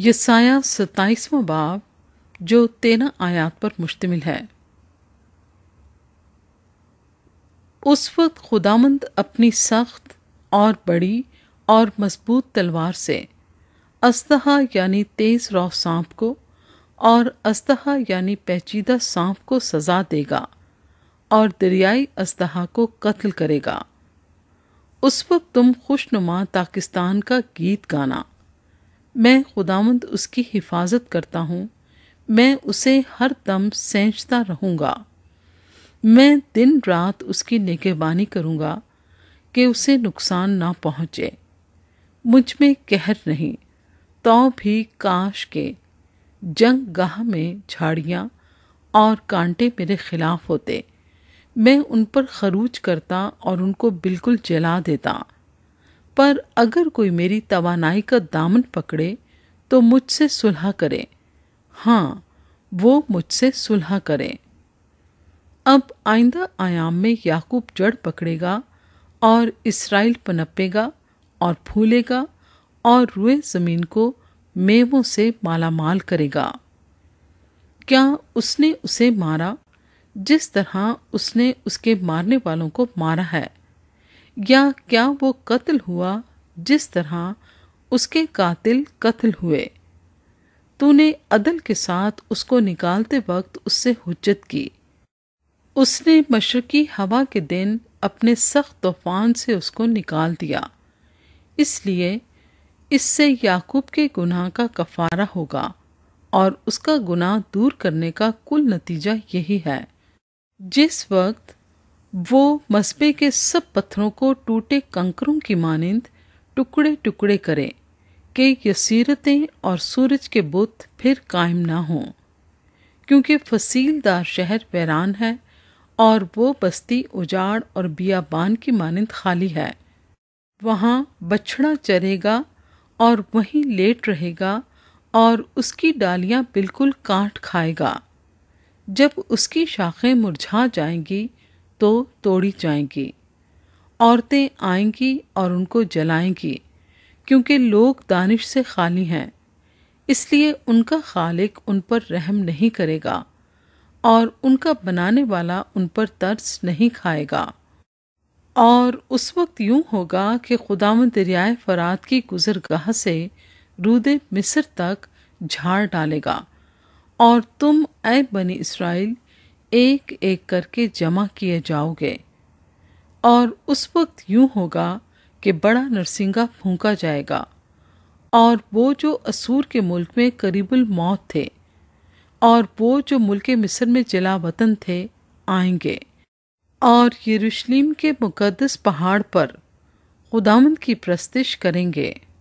यसाया सत्ताईसवां बाब जो तेरह आयात पर मुश्तमिल है उस वक्त खुदामंद अपनी सख्त और बड़ी और मजबूत तलवार से अस्तहा यानी तेज रौ सांप को और अस्तहा यानी पेचीदा सांप को सजा देगा और दरियाई अस्तहा को कत्ल करेगा उस वक्त तुम खुशनुमा पाकिस्तान का गीत गाना मैं खुदामंद उसकी हिफाजत करता हूँ मैं उसे हर दम सेंचता रहूँगा मैं दिन रात उसकी निगहबानी करूँगा कि उसे नुकसान ना पहुँचे मुझ में कहर नहीं तो भी काश के जंग गाह में झाड़ियाँ और कांटे मेरे खिलाफ होते मैं उन पर खरूज करता और उनको बिल्कुल जला देता पर अगर कोई मेरी तवानाई का दामन पकड़े तो मुझसे सुलह करे हाँ वो मुझसे सुलह करे अब आइंदा आयाम में याकूब जड़ पकड़ेगा और इसराइल पनपेगा और फूलेगा और रुए ज़मीन को मेवों से मालामाल करेगा क्या उसने उसे मारा जिस तरह उसने उसके मारने वालों को मारा है या क्या वो कत्ल हुआ जिस तरह उसके कातिल कत्ल हुए तूने अदल के साथ उसको निकालते वक्त उससे हुज्जत की उसने मशरकी हवा के दिन अपने सख्त तूफान से उसको निकाल दिया इसलिए इससे याकूब के गुनाह का कफारा होगा और उसका गुनाह दूर करने का कुल नतीजा यही है जिस वक्त वो मस्बे के सब पत्थरों को टूटे कंकरों की मानिंद टुकड़े टुकड़े करें कि यसीरतें और सूरज के बुत फिर कायम ना हों क्योंकि फसीलदार शहर वैरान है और वो बस्ती उजाड़ और बियाबान की मानंद खाली है वहाँ बछड़ा चरेगा और वहीं लेट रहेगा और उसकी डालियाँ बिल्कुल काट खाएगा जब उसकी शाखें मुरझा जाएंगी तो तोड़ी जाएंगी औरतें आएंगी और उनको जलाएंगी क्योंकि लोग दानिश से खाली हैं इसलिए उनका खालिक उन पर रहम नहीं करेगा और उनका बनाने वाला उन पर तर्स नहीं खाएगा और उस वक्त यूं होगा कि खुदाम दरियाए फरात की गुजरगाह से रूद मिस्र तक झाड़ डालेगा और तुम ए बनी इसराइल एक एक करके जमा किए जाओगे और उस वक्त यूं होगा कि बड़ा नरसिंगा फूंका जाएगा और वो जो असूर के मुल्क में करीबुल मौत थे और वो जो मुल्क मिस्र में जला वतन थे आएंगे और यरूशलेम के मुकदस पहाड़ पर खुदामंद की प्रस्तिश करेंगे